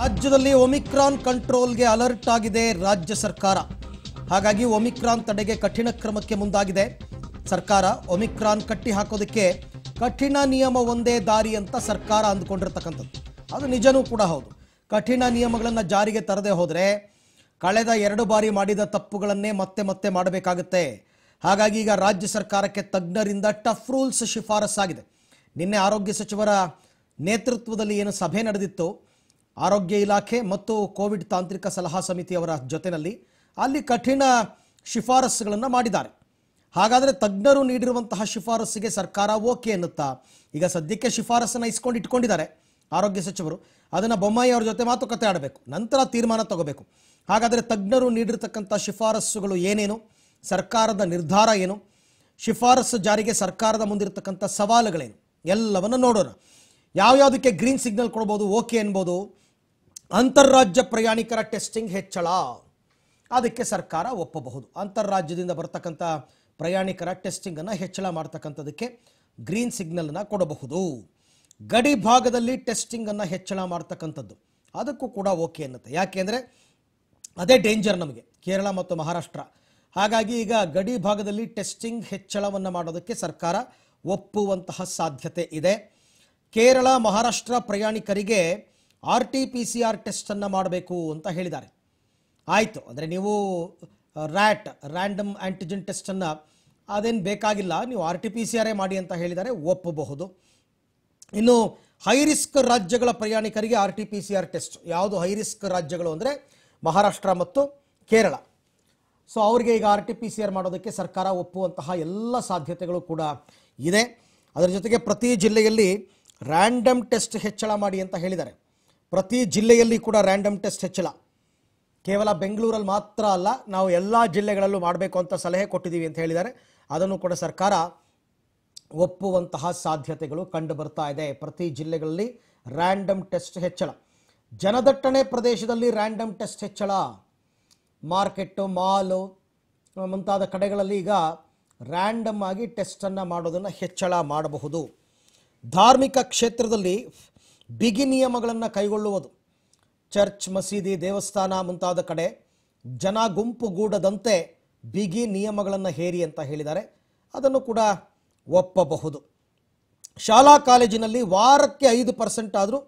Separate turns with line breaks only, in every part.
ರಾಜ್ಯದಲ್ಲಿ Omicron ಕಂಟ್ರೋಲ್ಗೆ alert ಆಗಿದೆ ರಾಜ್ಯ ಸರ್ಕಾರ ಹಾಗಾಗಿ ಒಮಿಕ್ರಾನ್ ತಡೆಗೆ ಕಠಿಣ ಕ್ರಮಕ್ಕೆ ಮುಂದಾಗಿದೆ ಸರ್ಕಾರ ಒಮಿಕ್ರಾನ್ ಕಟ್ಟಿ ಹಾಕೋದಕ್ಕೆ ಕಠಿಣ ನಿಯಮ ಒಂದೇ ದಾರಿ ಅಂತ ಸರ್ಕಾರ ಅಂದ್ಕೊಂಡಿರ್ತಕ್ಕಂಥದ್ದು ಅದು ನಿಜನೂ ಕೂಡ ಹೌದು ಕಠಿಣ ನಿಯಮಗಳನ್ನು ಜಾರಿಗೆ ತರದೆ ಹೋದರೆ ಕಳೆದ ಎರಡು ಬಾರಿ ಮಾಡಿದ ತಪ್ಪುಗಳನ್ನೇ ಮತ್ತೆ ಮತ್ತೆ ಮಾಡಬೇಕಾಗುತ್ತೆ ಹಾಗಾಗಿ ಈಗ ರಾಜ್ಯ ಸರ್ಕಾರಕ್ಕೆ ತಜ್ಞರಿಂದ ಟಫ್ ರೂಲ್ಸ್ ಶಿಫಾರಸ್ಸಾಗಿದೆ ನಿನ್ನೆ ಆರೋಗ್ಯ ಸಚಿವರ ನೇತೃತ್ವದಲ್ಲಿ ಏನು ಸಭೆ ನಡೆದಿತ್ತು ಆರೋಗ್ಯ ಇಲಾಖೆ ಮತ್ತು ಕೋವಿಡ್ ತಾಂತ್ರಿಕ ಸಲಹಾ ಸಮಿತಿಯವರ ಜೊತೆಯಲ್ಲಿ ಅಲ್ಲಿ ಕಠಿಣ ಶಿಫಾರಸ್ಸುಗಳನ್ನು ಮಾಡಿದ್ದಾರೆ ಹಾಗಾದರೆ ತಜ್ಞರು ನೀಡಿರುವಂತಹ ಶಿಫಾರಸ್ಸಿಗೆ ಸರ್ಕಾರ ಓಕೆ ಎನ್ನುತ್ತಾ ಈಗ ಸದ್ಯಕ್ಕೆ ಶಿಫಾರಸ್ಸನ್ನು ಇಸ್ಕೊಂಡು ಇಟ್ಕೊಂಡಿದ್ದಾರೆ ಆರೋಗ್ಯ ಸಚಿವರು ಅದನ್ನು ಬೊಮ್ಮಾಯಿ ಅವರ ಜೊತೆ ಮಾತುಕತೆ ಆಡಬೇಕು ನಂತರ ತೀರ್ಮಾನ ತಗೋಬೇಕು ಹಾಗಾದರೆ ತಜ್ಞರು ನೀಡಿರತಕ್ಕಂಥ ಶಿಫಾರಸ್ಸುಗಳು ಏನೇನು ಸರ್ಕಾರದ ನಿರ್ಧಾರ ಏನು ಶಿಫಾರಸ್ಸು ಜಾರಿಗೆ ಸರ್ಕಾರದ ಮುಂದಿರತಕ್ಕಂಥ ಸವಾಲುಗಳೇನು ಎಲ್ಲವನ್ನು ನೋಡೋಣ ಯಾವ್ಯಾವುದಕ್ಕೆ ಗ್ರೀನ್ ಸಿಗ್ನಲ್ ಕೊಡ್ಬೋದು ಓಕೆ ಎನ್ಬೋದು ಅಂತಾರಾಜ್ಯ ಪ್ರಯಾಣಿಕರ ಟೆಸ್ಟಿಂಗ್ ಹೆಚ್ಚಳ ಅದಕ್ಕೆ ಸರ್ಕಾರ ಒಪ್ಪಬಹುದು ಅಂತಾರಾಜ್ಯದಿಂದ ಬರ್ತಕ್ಕಂಥ ಪ್ರಯಾಣಿಕರ ಟೆಸ್ಟಿಂಗನ್ನು ಹೆಚ್ಚಳ ಮಾಡ್ತಕ್ಕಂಥದಕ್ಕೆ ಗ್ರೀನ್ ಸಿಗ್ನಲ್ನ ಕೊಡಬಹುದು ಗಡಿ ಭಾಗದಲ್ಲಿ ಟೆಸ್ಟಿಂಗನ್ನು ಹೆಚ್ಚಳ ಮಾಡ್ತಕ್ಕಂಥದ್ದು ಅದಕ್ಕೂ ಕೂಡ ಓಕೆ ಅನ್ನುತ್ತೆ ಯಾಕೆಂದರೆ ಅದೇ ಡೇಂಜರ್ ನಮಗೆ ಕೇರಳ ಮತ್ತು ಮಹಾರಾಷ್ಟ್ರ ಹಾಗಾಗಿ ಈಗ ಗಡಿ ಭಾಗದಲ್ಲಿ ಟೆಸ್ಟಿಂಗ್ ಹೆಚ್ಚಳವನ್ನು ಮಾಡೋದಕ್ಕೆ ಸರ್ಕಾರ ಒಪ್ಪುವಂತಹ ಸಾಧ್ಯತೆ ಇದೆ ಕೇರಳ ಮಹಾರಾಷ್ಟ್ರ ಪ್ರಯಾಣಿಕರಿಗೆ R T P C R ಟೆಸ್ಟನ್ನು ಮಾಡಬೇಕು ಅಂತ ಹೇಳಿದ್ದಾರೆ ಆಯಿತು ಅಂದರೆ ನೀವು ರ್ಯಾಟ್ ರ್ಯಾಂಡಮ್ ಆ್ಯಂಟಿಜೆನ್ ಟೆಸ್ಟನ್ನು ಅದೇನು ಬೇಕಾಗಿಲ್ಲ ನೀವು ಆರ್ ಟಿ ಪಿ ಸಿ ಆರೇ ಮಾಡಿ ಅಂತ ಹೇಳಿದರೆ ಒಪ್ಪಬಹುದು ಇನ್ನು ಹೈ ರಿಸ್ಕ್ ರಾಜ್ಯಗಳ ಪ್ರಯಾಣಿಕರಿಗೆ R T P C R test ಯಾವುದು ಹೈ ರಿಸ್ಕ್ ರಾಜ್ಯಗಳು ಅಂದರೆ ಮಹಾರಾಷ್ಟ್ರ ಮತ್ತು ಕೇರಳ ಸೊ ಅವರಿಗೆ ಈಗ R T P C R ಮಾಡೋದಕ್ಕೆ ಸರ್ಕಾರ ಒಪ್ಪುವಂತಹ ಎಲ್ಲ ಸಾಧ್ಯತೆಗಳು ಕೂಡ ಇದೆ ಅದರ ಜೊತೆಗೆ ಪ್ರತಿ ಜಿಲ್ಲೆಯಲ್ಲಿ ರ್ಯಾಂಡಮ್ ಟೆಸ್ಟ್ ಹೆಚ್ಚಳ ಮಾಡಿ ಅಂತ ಹೇಳಿದ್ದಾರೆ ಪ್ರತಿ ಜಿಲ್ಲೆಯಲ್ಲಿ ಕೂಡ ರ್ಯಾಂಡಮ್ ಟೆಸ್ಟ್ ಹೆಚ್ಚಳ ಕೇವಲ ಬೆಂಗಳೂರಲ್ಲಿ ಮಾತ್ರ ಅಲ್ಲ ನಾವು ಎಲ್ಲ ಜಿಲ್ಲೆಗಳಲ್ಲೂ ಮಾಡಬೇಕು ಅಂತ ಸಲಹೆ ಕೊಟ್ಟಿದ್ದೀವಿ ಅಂತ ಹೇಳಿದ್ದಾರೆ ಅದನ್ನು ಕೂಡ ಸರ್ಕಾರ ಒಪ್ಪುವಂತಹ ಸಾಧ್ಯತೆಗಳು ಕಂಡು ಬರ್ತಾ ಇದೆ ಪ್ರತಿ ಜಿಲ್ಲೆಗಳಲ್ಲಿ ರ್ಯಾಂಡಮ್ ಟೆಸ್ಟ್ ಹೆಚ್ಚಳ ಜನದಟ್ಟಣೆ ಪ್ರದೇಶದಲ್ಲಿ ರ್ಯಾಂಡಮ್ ಟೆಸ್ಟ್ ಹೆಚ್ಚಳ ಮಾರ್ಕೆಟ್ಟು ಮಾಲು ಮುಂತಾದ ಕಡೆಗಳಲ್ಲಿ ಈಗ ರ್ಯಾಂಡಮ್ ಆಗಿ ಟೆಸ್ಟನ್ನು ಮಾಡೋದನ್ನು ಹೆಚ್ಚಳ ಮಾಡಬಹುದು ಧಾರ್ಮಿಕ ಕ್ಷೇತ್ರದಲ್ಲಿ ಬಿಗಿ ನಿಯಮಗಳನ್ನು ಕೈಗೊಳ್ಳುವುದು ಚರ್ಚ್ ಮಸೀದಿ ದೇವಸ್ಥಾನ ಮುಂತಾದ ಕಡೆ ಜನ ಗುಂಪುಗೂಡದಂತೆ ಬಿಗಿ ನಿಯಮಗಳನ್ನು ಹೇರಿ ಅಂತ ಹೇಳಿದ್ದಾರೆ ಅದನ್ನು ಕೂಡ ಒಪ್ಪಬಹುದು ಶಾಲಾ ಕಾಲೇಜಿನಲ್ಲಿ ವಾರಕ್ಕೆ ಐದು ಪರ್ಸೆಂಟ್ ಆದರೂ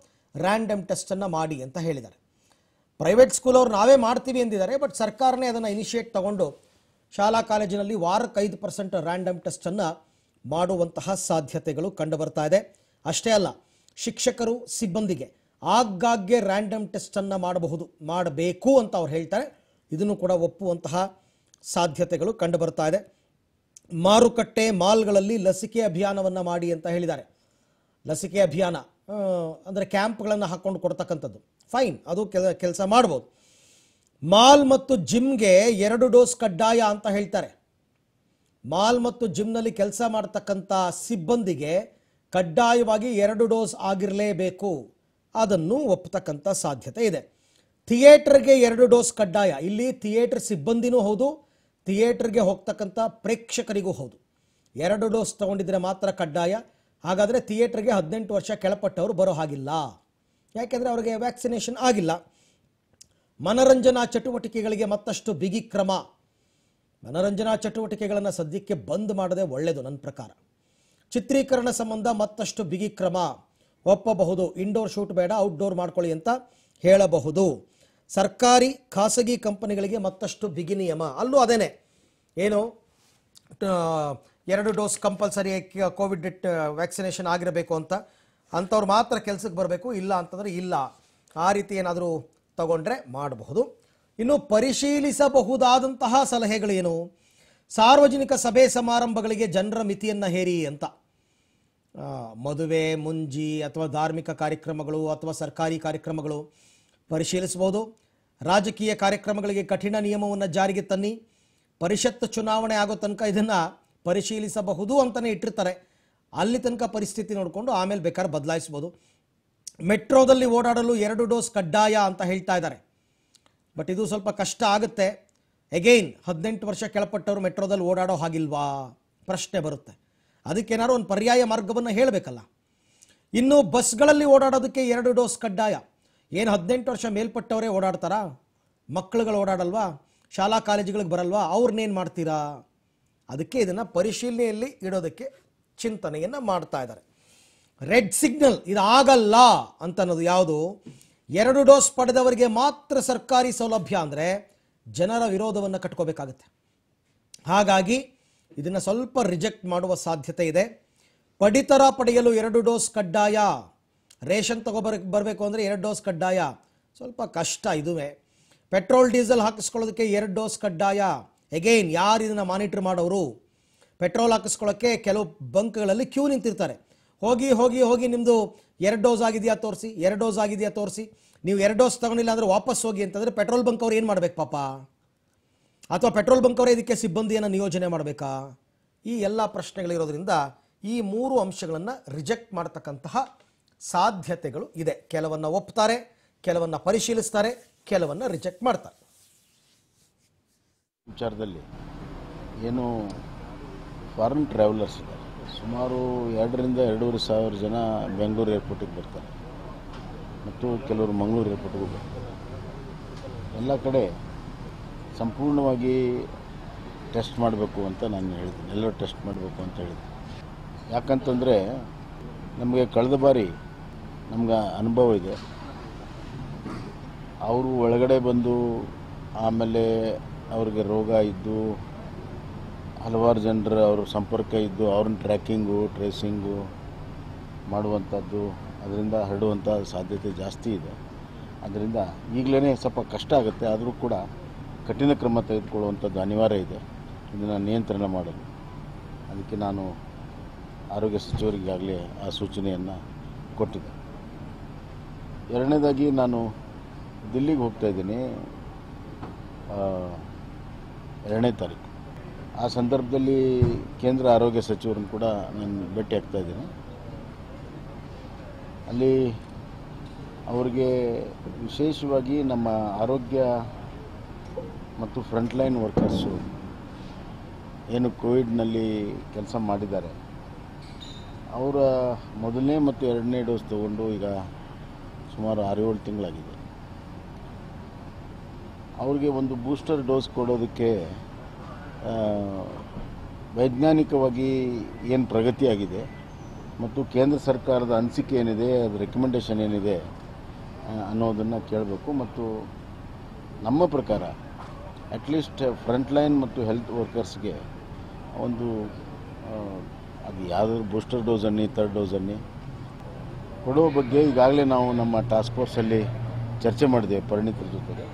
ರ್ಯಾಂಡಮ್ ಟೆಸ್ಟನ್ನು ಮಾಡಿ ಅಂತ ಹೇಳಿದ್ದಾರೆ ಪ್ರೈವೇಟ್ ಸ್ಕೂಲ್ ಅವರು ನಾವೇ ಮಾಡ್ತೀವಿ ಎಂದಿದ್ದಾರೆ ಬಟ್ ಸರ್ಕಾರನೇ ಅದನ್ನು ಇನಿಷಿಯೇಟ್ ತಗೊಂಡು ಶಾಲಾ ಕಾಲೇಜಿನಲ್ಲಿ ವಾರಕ್ಕೆ ಐದು ಪರ್ಸೆಂಟ್ ರ್ಯಾಂಡಮ್ ಟೆಸ್ಟನ್ನು ಮಾಡುವಂತಹ ಸಾಧ್ಯತೆಗಳು ಕಂಡುಬರ್ತಾ ಇದೆ ಅಷ್ಟೇ ಅಲ್ಲ ಶಿಕ್ಷಕರು ಸಿಬ್ಬಂದಿಗೆ ಆಗಾಗ್ಗೆ ರ್ಯಾಂಡಮ್ ಟೆಸ್ಟನ್ನು ಮಾಡಬಹುದು ಮಾಡಬೇಕು ಅಂತ ಅವ್ರು ಹೇಳ್ತಾರೆ ಇದನ್ನು ಕೂಡ ಒಪ್ಪುವಂತಹ ಸಾಧ್ಯತೆಗಳು ಕಂಡುಬರ್ತಾ ಇದೆ ಮಾರುಕಟ್ಟೆ ಮಾಲ್ಗಳಲ್ಲಿ ಲಸಿಕೆ ಅಭಿಯಾನವನ್ನು ಮಾಡಿ ಅಂತ ಹೇಳಿದ್ದಾರೆ ಲಸಿಕೆ ಅಭಿಯಾನ ಅಂದರೆ ಕ್ಯಾಂಪ್ಗಳನ್ನು ಹಾಕ್ಕೊಂಡು ಕೊಡ್ತಕ್ಕಂಥದ್ದು ಫೈನ್ ಅದು ಕೆಲ ಕೆಲಸ ಮಾಡ್ಬೋದು ಮಾಲ್ ಮತ್ತು ಜಿಮ್ಗೆ ಎರಡು ಡೋಸ್ ಕಡ್ಡಾಯ ಅಂತ ಹೇಳ್ತಾರೆ ಮಾಲ್ ಮತ್ತು ಜಿಮ್ನಲ್ಲಿ ಕೆಲಸ ಮಾಡ್ತಕ್ಕಂಥ ಸಿಬ್ಬಂದಿಗೆ ಕಡ್ಡಾಯವಾಗಿ ಎರಡು ಡೋಸ್ ಆಗಿರಲೇಬೇಕು ಅದನ್ನು ಒಪ್ಪತಕ್ಕಂಥ ಸಾಧ್ಯತೆ ಇದೆ ಥಿಯೇಟರ್ಗೆ ಎರಡು ಡೋಸ್ ಕಡ್ಡಾಯ ಇಲ್ಲಿ ಥಿಯೇಟರ್ ಸಿಬ್ಬಂದಿನೂ ಹೌದು ಥಿಯೇಟರ್ಗೆ ಹೋಗ್ತಕ್ಕಂಥ ಪ್ರೇಕ್ಷಕರಿಗೂ ಹೌದು ಎರಡು ಡೋಸ್ ತಗೊಂಡಿದ್ರೆ ಮಾತ್ರ ಕಡ್ಡಾಯ ಹಾಗಾದರೆ ಥಿಯೇಟರ್ಗೆ ಹದಿನೆಂಟು ವರ್ಷ ಕೆಳಪಟ್ಟವರು ಬರೋ ಹಾಗಿಲ್ಲ ಯಾಕೆಂದರೆ ಅವರಿಗೆ ವ್ಯಾಕ್ಸಿನೇಷನ್ ಆಗಿಲ್ಲ ಮನರಂಜನಾ ಚಟುವಟಿಕೆಗಳಿಗೆ ಮತ್ತಷ್ಟು ಬಿಗಿ ಕ್ರಮ ಮನರಂಜನಾ ಚಟುವಟಿಕೆಗಳನ್ನು ಸದ್ಯಕ್ಕೆ ಬಂದ್ ಮಾಡದೆ ಒಳ್ಳೆಯದು ನನ್ನ ಪ್ರಕಾರ ಚಿತ್ರೀಕರಣ ಸಂಬಂಧ ಮತ್ತಷ್ಟು ಬಿಗಿ ಕ್ರಮ ಒಪ್ಪಬಹುದು ಇಂಡೋರ್ ಶೂಟ್ ಬೇಡ ಔಟ್ಡೋರ್ ಮಾಡ್ಕೊಳ್ಳಿ ಅಂತ ಹೇಳಬಹುದು ಸರ್ಕಾರಿ ಖಾಸಗಿ ಕಂಪನಿಗಳಿಗೆ ಮತ್ತಷ್ಟು ಬಿಗಿ ನಿಯಮ ಅಲ್ಲೂ ಅದೇನೆ ಏನು ಎರಡು ಡೋಸ್ ಕಂಪಲ್ಸರಿ ಕೋವಿಡ್ ವ್ಯಾಕ್ಸಿನೇಷನ್ ಆಗಿರಬೇಕು ಅಂತ ಅಂಥವ್ರು ಮಾತ್ರ ಕೆಲಸಕ್ಕೆ ಬರಬೇಕು ಇಲ್ಲ ಅಂತಂದರೆ ಇಲ್ಲ ಆ ರೀತಿ ಏನಾದರೂ ತಗೊಂಡ್ರೆ ಮಾಡಬಹುದು ಇನ್ನು ಪರಿಶೀಲಿಸಬಹುದಾದಂತಹ ಸಲಹೆಗಳೇನು ಸಾರ್ವಜನಿಕ ಸಭೆ ಸಮಾರಂಭಗಳಿಗೆ ಜನರ ಮಿತಿಯನ್ನು ಹೇರಿ ಅಂತ ಮದುವೆ ಮುಂಜಿ ಅಥವಾ ಧಾರ್ಮಿಕ ಕಾರ್ಯಕ್ರಮಗಳು ಅಥವಾ ಸರ್ಕಾರಿ ಕಾರ್ಯಕ್ರಮಗಳು ಪರಿಶೀಲಿಸಬಹುದು ರಾಜಕೀಯ ಕಾರ್ಯಕ್ರಮಗಳಿಗೆ ಕಠಿಣ ನಿಯಮವನ್ನು ಜಾರಿಗೆ ತನ್ನಿ ಪರಿಷತ್ತು ಚುನಾವಣೆ ಆಗೋ ತನಕ ಇದನ್ನು ಪರಿಶೀಲಿಸಬಹುದು ಅಂತಲೇ ಇಟ್ಟಿರ್ತಾರೆ ಅಲ್ಲಿ ತನಕ ಪರಿಸ್ಥಿತಿ ನೋಡಿಕೊಂಡು ಆಮೇಲೆ ಬೇಕಾದ್ರೆ ಬದಲಾಯಿಸ್ಬೋದು ಮೆಟ್ರೋದಲ್ಲಿ ಓಡಾಡಲು ಎರಡು ಡೋಸ್ ಕಡ್ಡಾಯ ಅಂತ ಹೇಳ್ತಾ ಇದ್ದಾರೆ ಬಟ್ ಇದು ಸ್ವಲ್ಪ ಕಷ್ಟ ಆಗುತ್ತೆ ಎಗೈನ್ ಹದಿನೆಂಟು ವರ್ಷ ಕೆಳಪಟ್ಟವರು ಮೆಟ್ರೋದಲ್ಲಿ ಓಡಾಡೋ ಹಾಗಿಲ್ವಾ ಪ್ರಶ್ನೆ ಬರುತ್ತೆ ಅದಕ್ಕೆ ಏನಾದ್ರು ಒಂದು ಪರ್ಯಾಯ ಮಾರ್ಗವನ್ನು ಹೇಳಬೇಕಲ್ಲ ಇನ್ನು ಬಸ್ಗಳಲ್ಲಿ ಓಡಾಡೋದಕ್ಕೆ ಎರಡು ಡೋಸ್ ಕಡ್ಡಾಯ ಏನು ಹದಿನೆಂಟು ವರ್ಷ ಮೇಲ್ಪಟ್ಟವರೇ ಓಡಾಡ್ತಾರಾ ಮಕ್ಕಳುಗಳು ಓಡಾಡಲ್ವಾ ಶಾಲಾ ಕಾಲೇಜುಗಳಿಗೆ ಬರಲ್ವಾ ಅವ್ರನ್ನೇನು ಮಾಡ್ತೀರಾ ಅದಕ್ಕೆ ಇದನ್ನು ಪರಿಶೀಲನೆಯಲ್ಲಿ ಇಡೋದಕ್ಕೆ ಚಿಂತನೆಯನ್ನು ಮಾಡ್ತಾ ಇದ್ದಾರೆ ರೆಡ್ ಸಿಗ್ನಲ್ ಇದಾಗಲ್ಲ ಅಂತ ಅನ್ನೋದು ಯಾವುದು ಎರಡು ಡೋಸ್ ಪಡೆದವರಿಗೆ ಮಾತ್ರ ಸರ್ಕಾರಿ ಸೌಲಭ್ಯ ಅಂದರೆ ಜನರ ವಿರೋಧವನ್ನು ಕಟ್ಕೋಬೇಕಾಗತ್ತೆ ಹಾಗಾಗಿ ಇದನ್ನು ಸ್ವಲ್ಪ ರಿಜೆಕ್ಟ್ ಮಾಡುವ ಸಾಧ್ಯತೆ ಇದೆ ಪಡಿತರ ಪಡೆಯಲು ಎರಡು ಡೋಸ್ ಕಡ್ಡಾಯ ರೇಷನ್ ತಗೋಬರ್ ಬರಬೇಕು ಅಂದರೆ ಎರಡು ಡೋಸ್ ಕಡ್ಡಾಯ ಸ್ವಲ್ಪ ಕಷ್ಟ ಇದುವೆ ಪೆಟ್ರೋಲ್ ಡೀಸೆಲ್ ಹಾಕಿಸ್ಕೊಳ್ಳೋದಕ್ಕೆ ಎರಡು ಡೋಸ್ ಕಡ್ಡಾಯ ಎಗೈನ್ ಯಾರು ಇದನ್ನು ಮಾನಿಟ್ರ್ ಮಾಡೋರು ಪೆಟ್ರೋಲ್ ಹಾಕಿಸ್ಕೊಳ್ಳೋಕ್ಕೆ ಕೆಲವು ಬಂಕ್ಗಳಲ್ಲಿ ಕ್ಯೂ ನಿಂತಿರ್ತಾರೆ ಹೋಗಿ ಹೋಗಿ ಹೋಗಿ ನಿಮ್ಮದು ಎರಡು ಡೋಸ್ ಆಗಿದೆಯಾ ತೋರಿಸಿ ಎರಡು ಡೋಸ್ ಆಗಿದೆಯಾ ತೋರಿಸಿ ನೀವು ಎರಡು ಡೋಸ್ ತಗೊಂಡಿಲ್ಲ ಅಂದರೆ ವಾಪಸ್ ಹೋಗಿ ಅಂತಂದರೆ ಪೆಟ್ರೋಲ್ ಬಂಕ್ ಅವ್ರು ಏನು ಮಾಡಬೇಕು ಪಾಪ ಅಥವಾ ಪೆಟ್ರೋಲ್ ಬಂಕ್ ಅವರೇ ಇದಕ್ಕೆ ಸಿಬ್ಬಂದಿಯನ್ನು ನಿಯೋಜನೆ ಮಾಡಬೇಕಾ ಈ ಎಲ್ಲ ಪ್ರಶ್ನೆಗಳಿರೋದ್ರಿಂದ ಈ ಮೂರು ಅಂಶಗಳನ್ನು ರಿಜೆಕ್ಟ್ ಮಾಡ್ತಕ್ಕಂತಹ ಸಾಧ್ಯತೆಗಳು ಇದೆ ಕೆಲವನ್ನು ಒಪ್ತಾರೆ ಕೆಲವನ್ನು ಪರಿಶೀಲಿಸ್ತಾರೆ ಕೆಲವನ್ನು ರಿಜೆಕ್ಟ್ ಮಾಡ್ತಾರೆ
ವಿಚಾರದಲ್ಲಿ ಏನು ಫಾರಿನ್ ಟ್ರಾವೆಲರ್ಸ್ ಇದ್ದಾರೆ ಸುಮಾರು ಎರಡರಿಂದ ಎರಡೂವರೆ ಸಾವಿರ ಜನ ಬೆಂಗಳೂರು ಏರ್ಪೋರ್ಟಿಗೆ ಬರ್ತಾರೆ ಮತ್ತು ಕೆಲವರು ಮಂಗಳೂರು ಏರ್ಪೋರ್ಟ್ಗೂ ಹೋಗಬೇಕು ಎಲ್ಲ ಕಡೆ ಸಂಪೂರ್ಣವಾಗಿ ಟೆಸ್ಟ್ ಮಾಡಬೇಕು ಅಂತ ನಾನು ಹೇಳಿದ್ದೀನಿ ಎಲ್ಲರೂ ಟೆಸ್ಟ್ ಮಾಡಬೇಕು ಅಂತ ಹೇಳಿದ್ದೆ ಯಾಕಂತಂದರೆ ನಮಗೆ ಕಳೆದ ಬಾರಿ ನಮ್ಗೆ ಅನುಭವ ಇದೆ ಅವರು ಒಳಗಡೆ ಬಂದು ಆಮೇಲೆ ಅವ್ರಿಗೆ ರೋಗ ಇದ್ದು ಹಲವಾರು ಜನರ ಅವರು ಸಂಪರ್ಕ ಇದ್ದು ಅವ್ರನ್ನ ಟ್ರ್ಯಾಕಿಂಗು ಟ್ರೇಸಿಂಗು ಮಾಡುವಂಥದ್ದು ಅದರಿಂದ ಹರಡುವಂಥ ಸಾಧ್ಯತೆ ಜಾಸ್ತಿ ಇದೆ ಅದರಿಂದ ಈಗಲೇ ಸ್ವಲ್ಪ ಕಷ್ಟ ಆಗುತ್ತೆ ಆದರೂ ಕೂಡ ಕಠಿಣ ಕ್ರಮ ತೆಗೆದುಕೊಳ್ಳುವಂಥದ್ದು ಅನಿವಾರ್ಯ ಇದೆ ಇದನ್ನು ನಿಯಂತ್ರಣ ಮಾಡಲು ಅದಕ್ಕೆ ನಾನು ಆರೋಗ್ಯ ಸಚಿವರಿಗಾಗಲೇ ಆ ಸೂಚನೆಯನ್ನು ಕೊಟ್ಟಿದ್ದೆ ಎರಡನೇದಾಗಿ ನಾನು ದಿಲ್ಲಿಗೆ ಹೋಗ್ತಾ ಇದ್ದೀನಿ ಎರಡನೇ ತಾರೀಕು ಆ ಸಂದರ್ಭದಲ್ಲಿ ಕೇಂದ್ರ ಆರೋಗ್ಯ ಸಚಿವರನ್ನು ಕೂಡ ನಾನು ಭೇಟಿ ಆಗ್ತಾ ಇದ್ದೀನಿ ಅಲ್ಲಿ ಅವ್ರಿಗೆ ವಿಶೇಷವಾಗಿ ನಮ್ಮ ಆರೋಗ್ಯ ಮತ್ತು ಫ್ರಂಟ್ಲೈನ್ ವರ್ಕರ್ಸು ಏನು ಕೋವಿಡ್ನಲ್ಲಿ ಕೆಲಸ ಮಾಡಿದ್ದಾರೆ ಅವರ ಮೊದಲನೇ ಮತ್ತು ಎರಡನೇ ಡೋಸ್ ತಗೊಂಡು ಈಗ ಸುಮಾರು ಆರು ಏಳು ತಿಂಗಳಾಗಿದೆ ಅವ್ರಿಗೆ ಒಂದು ಬೂಸ್ಟರ್ ಡೋಸ್ ಕೊಡೋದಕ್ಕೆ ವೈಜ್ಞಾನಿಕವಾಗಿ ಏನು ಪ್ರಗತಿಯಾಗಿದೆ ಮತ್ತು ಕೇಂದ್ರ ಸರ್ಕಾರದ ಅನಿಸಿಕೆ ಏನಿದೆ ಅದು ರೆಕಮೆಂಡೇಷನ್ ಏನಿದೆ ಅನ್ನೋದನ್ನು ಕೇಳಬೇಕು ಮತ್ತು ನಮ್ಮ ಪ್ರಕಾರ ಅಟ್ಲೀಸ್ಟ್ ಫ್ರಂಟ್ ಲೈನ್ ಮತ್ತು ಹೆಲ್ತ್ ವರ್ಕರ್ಸ್ಗೆ ಒಂದು ಅದು ಯಾವುದಾದ್ರು ಬೂಸ್ಟರ್ ಡೋಸ್ ಅನ್ನಿ ಥರ್ಡ್ ಡೋಸ್ ಅನ್ನಿ ಕೊಡೋ ಬಗ್ಗೆ ಈಗಾಗಲೇ ನಾವು ನಮ್ಮ ಟಾಸ್ಕ್ ಫೋರ್ಸಲ್ಲಿ ಚರ್ಚೆ ಮಾಡಿದೆ ಪರಿಣಿತರ ಜೊತೆಗೆ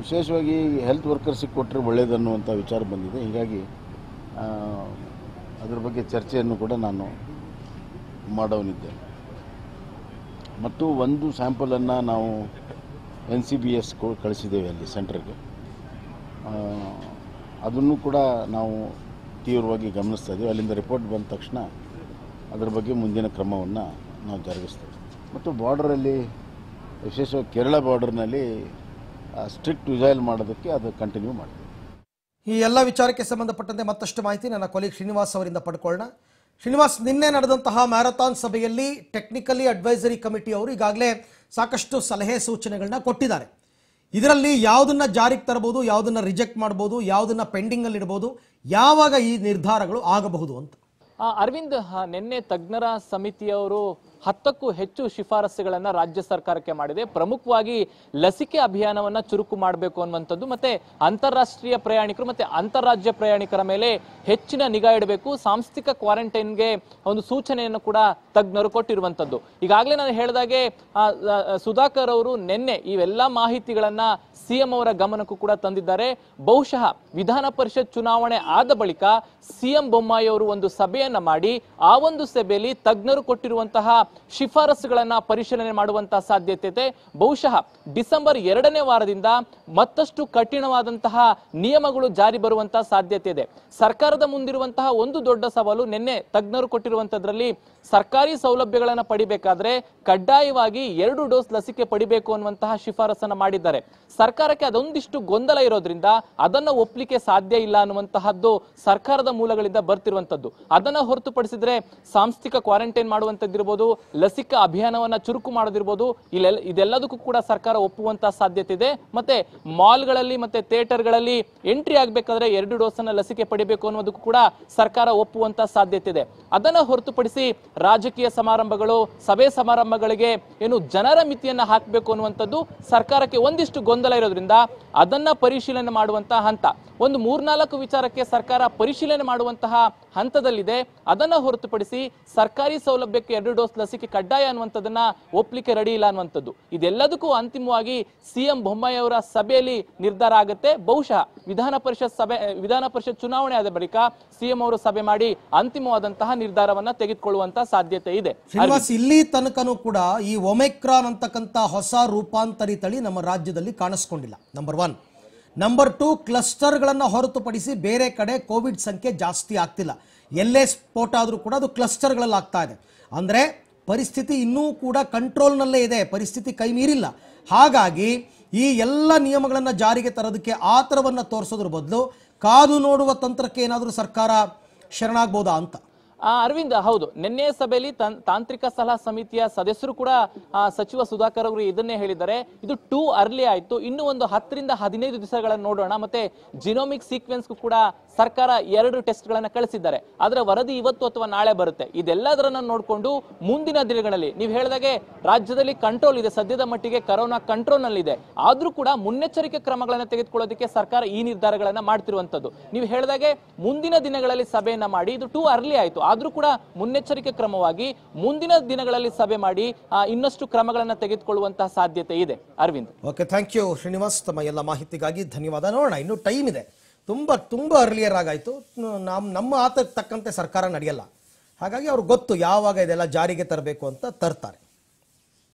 ವಿಶೇಷವಾಗಿ ಹೆಲ್ತ್ ವರ್ಕರ್ಸಿಗೆ ಕೊಟ್ಟರೆ ಒಳ್ಳೆಯದನ್ನುವಂಥ ವಿಚಾರ ಬಂದಿದೆ ಹೀಗಾಗಿ ಅದರ ಬಗ್ಗೆ ಚರ್ಚೆಯನ್ನು ಕೂಡ ನಾನು ಮಾಡೋನಿದ್ದೆ ಮತ್ತು ಒಂದು ಸ್ಯಾಂಪಲನ್ನು ನಾವು ಎನ್ ಸಿ ಬಿ ಎಸ್ ಕಳಿಸಿದ್ದೇವೆ ಅಲ್ಲಿ ಸೆಂಟ್ರಿಗೆ ಅದನ್ನು ಕೂಡ ನಾವು ತೀವ್ರವಾಗಿ ಗಮನಿಸ್ತಾ ಇದ್ದೀವಿ ಅಲ್ಲಿಂದ ರಿಪೋರ್ಟ್ ಬಂದ ತಕ್ಷಣ ಅದರ ಬಗ್ಗೆ ಮುಂದಿನ ಕ್ರಮವನ್ನು ನಾವು ಜರುಗಿಸ್ತೇವೆ ಮತ್ತು ಬಾರ್ಡರಲ್ಲಿ ವಿಶೇಷವಾಗಿ ಕೇರಳ ಬಾರ್ಡರ್ನಲ್ಲಿ ಸ್ಟ್ರಿಕ್ಟ್ ವಿಸೈಲ್ ಮಾಡೋದಕ್ಕೆ ಅದು ಕಂಟಿನ್ಯೂ ಮಾಡ್ತೀವಿ ಈ ಎಲ್ಲ ವಿಚಾರಕ್ಕೆ ಸಂಬಂಧಪಟ್ಟಂತೆ ಮತ್ತಷ್ಟು ಮಾಹಿತಿ ನನ್ನ ಕೊಲೀಗ್
ಶ್ರೀನಿವಾಸ್ ಅವರಿಂದ ಪಡ್ಕೊಳ್ಳೋಣ ಶ್ರೀನಿವಾಸ್ ನಿನ್ನೆ ನಡೆದಂತಹ ಮ್ಯಾರಥಾನ್ ಸಭೆಯಲ್ಲಿ ಟೆಕ್ನಿಕಲಿ ಅಡ್ವೈಸರಿ ಕಮಿಟಿ ಅವರು ಈಗಾಗಲೇ ಸಾಕಷ್ಟು ಸಲಹೆ ಸೂಚನೆಗಳನ್ನ ಕೊಟ್ಟಿದ್ದಾರೆ ಇದರಲ್ಲಿ ಯಾವುದನ್ನ ಜಾರಿಗೆ ತರಬಹುದು ಯಾವುದನ್ನ ರಿಜೆಕ್ಟ್ ಮಾಡಬಹುದು ಯಾವುದನ್ನ ಅಲ್ಲಿ ಇಡಬಹುದು ಯಾವಾಗ ಈ ನಿರ್ಧಾರಗಳು ಆಗಬಹುದು ಅಂತ
ಅರವಿಂದ್ ನಿನ್ನೆ ತಜ್ಞರ ಸಮಿತಿಯವರು ಹತ್ತಕ್ಕೂ ಹೆಚ್ಚು ಶಿಫಾರಸುಗಳನ್ನು ರಾಜ್ಯ ಸರ್ಕಾರಕ್ಕೆ ಮಾಡಿದೆ ಪ್ರಮುಖವಾಗಿ ಲಸಿಕೆ ಅಭಿಯಾನವನ್ನ ಚುರುಕು ಮಾಡಬೇಕು ಅನ್ನುವಂಥದ್ದು ಮತ್ತೆ ಅಂತಾರಾಷ್ಟ್ರೀಯ ಪ್ರಯಾಣಿಕರು ಮತ್ತೆ ಅಂತಾರಾಜ್ಯ ಪ್ರಯಾಣಿಕರ ಮೇಲೆ ಹೆಚ್ಚಿನ ನಿಗಾ ಇಡಬೇಕು ಸಾಂಸ್ಥಿಕ ಕ್ವಾರಂಟೈನ್ಗೆ ಒಂದು ಸೂಚನೆಯನ್ನು ಕೂಡ ತಜ್ಞರು ಕೊಟ್ಟಿರುವಂಥದ್ದು ಈಗಾಗಲೇ ನಾನು ಹೇಳಿದಾಗೆ ಸುಧಾಕರ್ ಅವರು ನಿನ್ನೆ ಇವೆಲ್ಲ ಮಾಹಿತಿಗಳನ್ನ ಸಿಎಂ ಅವರ ಗಮನಕ್ಕೂ ಕೂಡ ತಂದಿದ್ದಾರೆ ಬಹುಶಃ ವಿಧಾನ ಪರಿಷತ್ ಚುನಾವಣೆ ಆದ ಬಳಿಕ ಸಿಎಂ ಬೊಮ್ಮಾಯಿ ಅವರು ಒಂದು ಸಭೆಯನ್ನ ಮಾಡಿ ಆ ಒಂದು ಸಭೆಯಲ್ಲಿ ತಜ್ಞರು ಕೊಟ್ಟಿರುವಂತಹ ಶಿಫಾರಸುಗಳನ್ನು ಪರಿಶೀಲನೆ ಮಾಡುವಂತಹ ಸಾಧ್ಯತೆ ಇದೆ ಬಹುಶಃ ಡಿಸೆಂಬರ್ ಎರಡನೇ ವಾರದಿಂದ ಮತ್ತಷ್ಟು ಕಠಿಣವಾದಂತಹ ನಿಯಮಗಳು ಜಾರಿ ಬರುವಂತಹ ಸಾಧ್ಯತೆ ಇದೆ ಸರ್ಕಾರದ ಮುಂದಿರುವಂತಹ ಒಂದು ದೊಡ್ಡ ಸವಾಲು ನಿನ್ನೆ ತಜ್ಞರು ಕೊಟ್ಟಿರುವಂತದ್ರಲ್ಲಿ ಸರ್ಕಾರಿ ಸೌಲಭ್ಯಗಳನ್ನು ಪಡಿಬೇಕಾದ್ರೆ ಕಡ್ಡಾಯವಾಗಿ ಎರಡು ಡೋಸ್ ಲಸಿಕೆ ಪಡಿಬೇಕು ಅನ್ನುವಂತಹ ಶಿಫಾರಸನ್ನು ಮಾಡಿದ್ದಾರೆ ಸರ್ಕಾರಕ್ಕೆ ಅದೊಂದಿಷ್ಟು ಗೊಂದಲ ಇರೋದ್ರಿಂದ ಅದನ್ನ ಒಪ್ಪಲಿಕ್ಕೆ ಸಾಧ್ಯ ಇಲ್ಲ ಅನ್ನುವಂತಹದ್ದು ಸರ್ಕಾರದ ಮೂಲಗಳಿಂದ ಬರ್ತಿರುವಂತದ್ದು ಅದನ್ನ ಹೊರತುಪಡಿಸಿದ್ರೆ ಸಾಂಸ್ಥಿಕ ಕ್ವಾರಂಟೈನ್ ಮಾಡುವಂತದ್ದಿರ್ಬೋದು ಲಸಿಕಾ ಅಭಿಯಾನವನ್ನ ಚುರುಕು ಮಾಡೋದಿರ್ಬೋದು ಇಲ್ಲೆಲ್ಲ ಇದೆಲ್ಲದಕ್ಕೂ ಕೂಡ ಸರ್ಕಾರ ಒಪ್ಪುವಂತಹ ಸಾಧ್ಯತೆ ಇದೆ ಮತ್ತೆ ಮಾಲ್ಗಳಲ್ಲಿ ಮತ್ತೆ ಥಿಯೇಟರ್ಗಳಲ್ಲಿ ಎಂಟ್ರಿ ಆಗ್ಬೇಕಾದ್ರೆ ಎರಡು ಡೋಸನ್ನು ಲಸಿಕೆ ಪಡಿಬೇಕು ಅನ್ನೋದಕ್ಕೂ ಕೂಡ ಸರ್ಕಾರ ಒಪ್ಪುವಂತ ಸಾಧ್ಯತೆ ಇದೆ ಅದನ್ನು ಹೊರತುಪಡಿಸಿ ರಾಜಕೀಯ ಸಮಾರಂಭಗಳು ಸಭೆ ಸಮಾರಂಭಗಳಿಗೆ ಏನು ಜನರ ಮಿತಿಯನ್ನ ಹಾಕಬೇಕು ಅನ್ನುವಂಥದ್ದು ಸರ್ಕಾರಕ್ಕೆ ಒಂದಿಷ್ಟು ಗೊಂದಲ ಇರೋದ್ರಿಂದ ಅದನ್ನ ಪರಿಶೀಲನೆ ಮಾಡುವಂತ ಹಂತ ಒಂದು ಮೂರ್ನಾಲ್ಕು ವಿಚಾರಕ್ಕೆ ಸರ್ಕಾರ ಪರಿಶೀಲನೆ ಮಾಡುವಂತಹ ಹಂತದಲ್ಲಿದೆ ಅದನ್ನು ಹೊರತುಪಡಿಸಿ ಸರ್ಕಾರಿ ಸೌಲಭ್ಯಕ್ಕೆ ಎರಡು ಡೋಸ್ ಲಸಿಕೆ ಕಡ್ಡಾಯ ಅನ್ನುವಂಥದ್ದನ್ನ ಒಪ್ಲಿಕ್ಕೆ ರೆಡಿ ಇಲ್ಲ ಅನ್ನುವಂಥದ್ದು ಇದೆಲ್ಲದಕ್ಕೂ ಅಂತಿಮವಾಗಿ ಸಿಎಂ ಬೊಮ್ಮಾಯಿ ಅವರ ಸಭೆಯಲ್ಲಿ ನಿರ್ಧಾರ ಆಗುತ್ತೆ ಬಹುಶಃ ವಿಧಾನ ಪರಿಷತ್ ಸಭೆ ವಿಧಾನ ಪರಿಷತ್ ಚುನಾವಣೆ ಆದ ಬಳಿಕ ಸಿಎಂ ಅವರು ಸಭೆ ಮಾಡಿ ಅಂತಿಮವಾದಂತಹ ನಿರ್ಧಾರವನ್ನ ತೆಗೆದುಕೊಳ್ಳುವಂತಹ ಸಾಧ್ಯತೆ ಇದೆ
ಇಲ್ಲಿ ತನಕನೂ ಕೂಡ ಈ ಒಮೆಕ್ರಾನ್ ಅಂತಕ್ಕಂತ ಹೊಸ ರೂಪಾಂತರಿ ತಳಿ ನಮ್ಮ ರಾಜ್ಯದಲ್ಲಿ ಕಾಣಿಸ್ಕೊಂಡಿಲ್ಲ ನಂಬರ್ ಒನ್ ನಂಬರ್ ಟು ಕ್ಲಸ್ಟರ್ಗಳನ್ನು ಹೊರತುಪಡಿಸಿ ಬೇರೆ ಕಡೆ ಕೋವಿಡ್ ಸಂಖ್ಯೆ ಜಾಸ್ತಿ ಆಗ್ತಿಲ್ಲ ಎಲ್ಲೇ ಸ್ಫೋಟ ಆದರೂ ಕೂಡ ಅದು ಕ್ಲಸ್ಟರ್ಗಳಲ್ಲಿ ಆಗ್ತಾ ಇದೆ ಅಂದರೆ ಪರಿಸ್ಥಿತಿ ಇನ್ನೂ ಕೂಡ ಕಂಟ್ರೋಲ್ನಲ್ಲೇ ಇದೆ ಪರಿಸ್ಥಿತಿ ಕೈ ಮೀರಿಲ್ಲ ಹಾಗಾಗಿ ಈ ಎಲ್ಲ ನಿಯಮಗಳನ್ನು ಜಾರಿಗೆ ತರೋದಕ್ಕೆ ಆತರವನ್ನು ತೋರಿಸೋದ್ರ ಬದಲು ಕಾದು ನೋಡುವ ತಂತ್ರಕ್ಕೆ ಏನಾದರೂ ಸರ್ಕಾರ ಶರಣಾಗ್ಬೋದಾ ಅಂತ
ಅರವಿಂದ್ ಹೌದು ನಿನ್ನೆ ಸಭೆಯಲ್ಲಿ ತಾಂತ್ರಿಕ ಸಲಹಾ ಸಮಿತಿಯ ಸದಸ್ಯರು ಕೂಡ ಸಚಿವ ಸುಧಾಕರ್ ಅವರು ಇದನ್ನೇ ಹೇಳಿದ್ದಾರೆ ಇದು ಟೂ ಅರ್ಲಿ ಆಯ್ತು ಇನ್ನು ಒಂದು ಹತ್ತರಿಂದ ಹದಿನೈದು ದಿವಸಗಳನ್ನು ನೋಡೋಣ ಮತ್ತೆ ಜಿನೋಮಿಕ್ ಸೀಕ್ವೆನ್ಸ್ ಕೂಡ ಸರ್ಕಾರ ಎರಡು ಟೆಸ್ಟ್ಗಳನ್ನು ಕಳಿಸಿದ್ದಾರೆ ಅದರ ವರದಿ ಇವತ್ತು ಅಥವಾ ನಾಳೆ ಬರುತ್ತೆ ಇದೆಲ್ಲದರನ್ನ ನೋಡಿಕೊಂಡು ಮುಂದಿನ ದಿನಗಳಲ್ಲಿ ನೀವು ಹೇಳಿದಾಗೆ ರಾಜ್ಯದಲ್ಲಿ ಕಂಟ್ರೋಲ್ ಇದೆ ಸದ್ಯದ ಮಟ್ಟಿಗೆ ಕರೋನಾ ಕಂಟ್ರೋಲ್ನಲ್ಲಿ ಇದೆ ಆದರೂ ಕೂಡ ಮುನ್ನೆಚ್ಚರಿಕೆ ಕ್ರಮಗಳನ್ನು ತೆಗೆದುಕೊಳ್ಳೋದಕ್ಕೆ ಸರ್ಕಾರ ಈ ನಿರ್ಧಾರಗಳನ್ನು ಮಾಡ್ತಿರುವಂಥದ್ದು ನೀವು ಹೇಳಿದಾಗೆ ಮುಂದಿನ ದಿನಗಳಲ್ಲಿ ಸಭೆಯನ್ನು ಮಾಡಿ ಇದು ಟೂ ಅರ್ಲಿ ಆಯಿತು ಆದರೂ ಕೂಡ ಮುನ್ನೆಚ್ಚರಿಕೆ ಕ್ರಮವಾಗಿ ಮುಂದಿನ ದಿನಗಳಲ್ಲಿ ಸಭೆ ಮಾಡಿ ಇನ್ನಷ್ಟು ಕ್ರಮಗಳನ್ನು ತೆಗೆದುಕೊಳ್ಳುವಂತಹ ಸಾಧ್ಯತೆ ಇದೆ Arvind
okay thank you Srinivas ತಮ್ಮ ಎಲ್ಲ ಮಾಹಿತಿಗಾಗಿ ಧನ್ಯವಾದ ನೋಡೋಣ ಇನ್ನು ಟೈಮ್ ಇದೆ ತುಂಬ ತುಂಬ ಅರ್ಲಿಯರ್ ಆಗಾಯಿತು ನಮ್ಮ ನಮ್ಮ ಆತಕ್ಕೆ ತಕ್ಕಂತೆ ಸರ್ಕಾರ ನಡೆಯಲ್ಲ ಹಾಗಾಗಿ ಅವ್ರಿಗೆ ಗೊತ್ತು ಯಾವಾಗ ಇದೆಲ್ಲ ಜಾರಿಗೆ ತರಬೇಕು ಅಂತ ತರ್ತಾರೆ